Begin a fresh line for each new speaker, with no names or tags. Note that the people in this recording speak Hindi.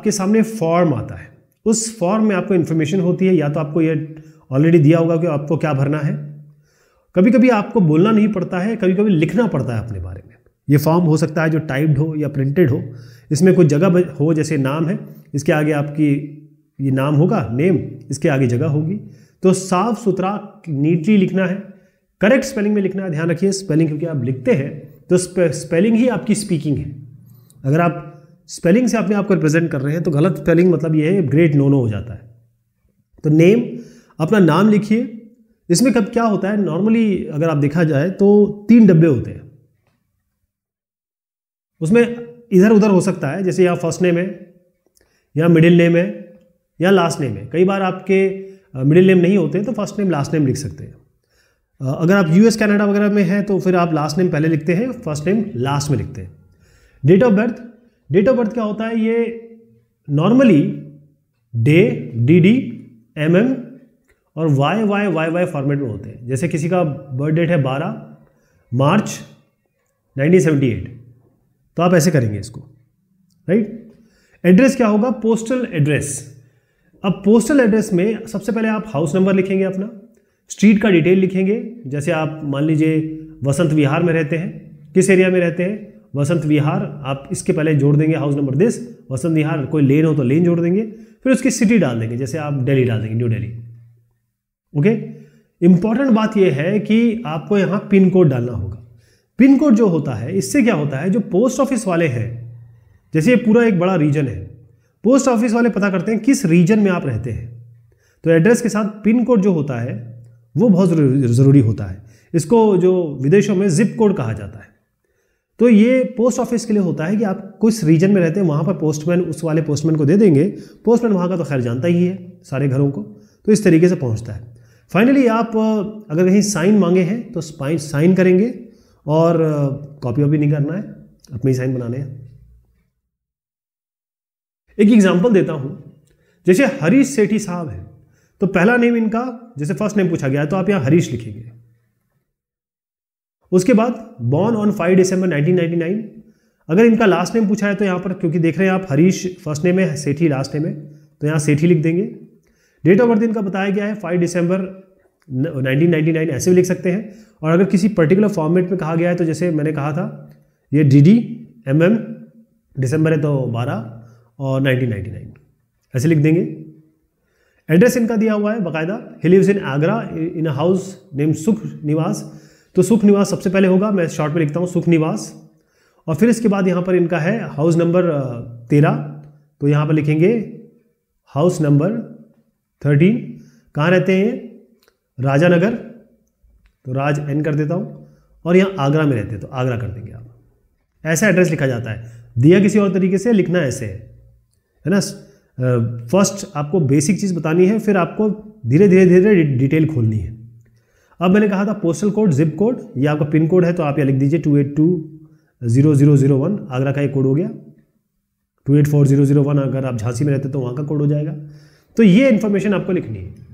आपके सामने फॉर्म आता है उस फॉर्म में आपको इन्फॉर्मेशन होती है या तो आपको ये ऑलरेडी दिया होगा कि आपको क्या भरना है कभी कभी आपको बोलना नहीं पड़ता है कभी कभी लिखना पड़ता है अपने बारे में ये फॉर्म हो सकता है जो टाइप्ड हो या प्रिंटेड हो इसमें कोई जगह हो जैसे नाम है इसके आगे आपकी ये नाम होगा नेम इसके आगे जगह होगी तो साफ सुथरा नीटली लिखना है करेक्ट स्पेलिंग में लिखना है ध्यान रखिए स्पेलिंग क्योंकि आप लिखते हैं तो स्पेलिंग ही आपकी स्पीकिंग है अगर आप स्पेलिंग से अपने आप को रिप्रेजेंट कर रहे हैं तो गलत स्पेलिंग मतलब ये है ग्रेट नो नो हो जाता है तो नेम अपना नाम लिखिए इसमें कब क्या होता है नॉर्मली अगर आप देखा जाए तो तीन डब्बे होते हैं उसमें इधर उधर हो सकता है जैसे यहाँ फर्स्ट नेम है या मिडिल नेम है या लास्ट नेम है कई बार आपके मिडिल नेम नहीं होते तो फर्स्ट नेम लास्ट नेम लिख सकते हैं अगर आप यूएस कनाडा वगैरह में हैं तो फिर आप लास्ट नेम पहले लिखते हैं फर्स्ट नेम लास्ट में लिखते हैं date of birth date of birth क्या होता है ये normally day D D M M और Y Y Y Y format में होते हैं जैसे किसी का बर्थ डेट है बारह मार्च 1978 तो आप ऐसे करेंगे इसको राइट एड्रेस क्या होगा पोस्टल एड्रेस अब पोस्टल एड्रेस में सबसे पहले आप हाउस नंबर लिखेंगे अपना स्ट्रीट का डिटेल लिखेंगे जैसे आप मान लीजिए वसंत विहार में रहते हैं किस एरिया में रहते हैं वसंत विहार आप इसके पहले जोड़ देंगे house number this Vasant Vihar कोई लेन हो तो लेन जोड़ देंगे फिर उसकी सिटी डाल देंगे जैसे आप दिल्ली डाल देंगे न्यू दिल्ली ओके इंपॉर्टेंट बात यह है कि आपको यहाँ पिन कोड डालना होगा पिन कोड जो होता है इससे क्या होता है जो पोस्ट ऑफिस वाले हैं जैसे ये पूरा एक बड़ा रीजन है पोस्ट ऑफिस वाले पता करते हैं किस रीजन में आप रहते हैं तो एड्रेस के साथ पिन कोड जो होता है वो बहुत ज़रूरी होता है इसको जो विदेशों में जिप कोड कहा जाता है तो ये पोस्ट ऑफिस के लिए होता है कि आप कुछ रीजन में रहते हैं वहाँ पर पोस्टमैन उस वाले पोस्टमैन को दे देंगे पोस्टमैन वहाँ का तो खैर जानता ही है सारे घरों को तो इस तरीके से पहुँचता है फाइनली आप अगर कहीं साइन मांगे हैं तो साइन करेंगे और कॉपी वॉपी नहीं करना है अपनी साइन बनाने हैं एक एग्जाम्पल देता हूँ जैसे हरीश सेठी साहब हैं तो पहला नेम इनका जैसे फर्स्ट नेम पूछा गया है तो आप यहाँ हरीश लिखेंगे उसके बाद बॉर्न ऑन फाइव दिसंबर 1999 अगर इनका लास्ट नेम पूछा है तो यहाँ पर क्योंकि देख रहे हैं आप हरीश फर्स्ट नेम है सेठी लास्ट नेम है तो यहाँ सेठी लिख देंगे डेट ऑफ बर्थ इनका बताया गया है फाइव दिसंबर 1999 ऐसे भी लिख सकते हैं और अगर किसी पर्टिकुलर फॉर्मेट में कहा गया है तो जैसे मैंने कहा था ये डी डी एम एम दिसंबर है तो बारह और नाइनटीन ऐसे लिख देंगे एड्रेस इनका दिया हुआ है बाकायदा ही lives in Agra in a house name Sukh Niwas तो सुख निवास सबसे पहले होगा मैं शॉर्ट में लिखता हूँ सुख निवास और फिर इसके बाद यहाँ पर इनका है हाउस नंबर तेरह तो यहाँ पर लिखेंगे हाउस नंबर थर्टीन कहाँ रहते हैं राजा नगर तो राज एन कर देता हूँ और यहाँ आगरा में रहते हैं तो आगरा कर देंगे आप ऐसा एड्रेस लिखा जाता है दिया किसी और तरीके से लिखना ऐसे है है ना फर्स्ट आपको बेसिक चीज़ बतानी है फिर आपको धीरे धीरे धीरे डिटेल खोलनी है अब मैंने कहा था पोस्टल कोड जिप कोड ये आपका पिन कोड है तो आप यह लिख दीजिए two eight two zero zero zero one Agra का एक कोड हो गया two eight four zero zero one अगर आप झांसी में रहते तो वहाँ का कोड हो जाएगा तो ये इन्फॉर्मेशन आपको लिखनी है